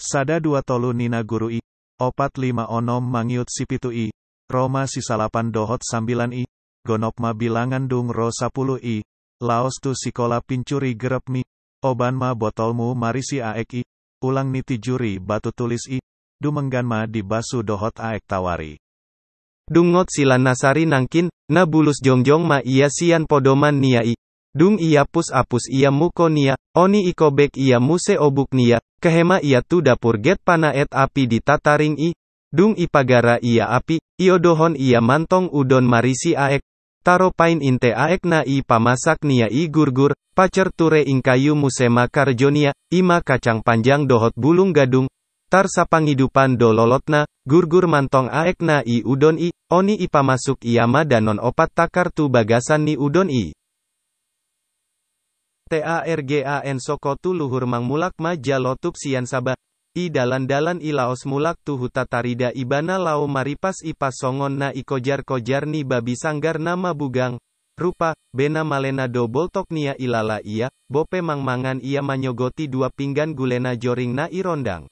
Sada dua tolu nina guru i, opat lima onom mangiut sipitu i, Roma sisalapan dohot sambilan i, gonopma bilangan dung ro sapulu i, laos tu sikola pincuri gerep mi, oban ma botolmu marisi aek i, ulang niti juri batu tulis i, dumenggan ma basu dohot aek tawari. Dungot sila nasari nangkin, na bulus jongjong ma iya sian podoman nia i, Dung ia pus apus ia mukonia, oni ikobek ia muse nia, kehema ia tu dapur get pana et api di tataring i, Dung ipagara ia api, iodohon ia mantong udon marisi aek, taro pain inte aek na i pamasak nia i gurgur, pacer ture ingkayu musema karjonia, ima kacang panjang dohot bulung gadung, tar sapangidupan dololotna, gurgur mantong aek na i udon i, oni ipamasuk ia ma danon opat takar tu bagasan ni udon i. TARGAN Sokotu luhur MULAK ma jalotup sian sabah. I dalan-dalan ilaos mulak tuhuta tarida ibana lao maripas ipas songon na ikojar kojar ni babi sanggar nama bugang. Rupa, bena malena do boltoknia ilala ia, bope mangmangan ia manyogoti dua pinggan gulena joring na irondang.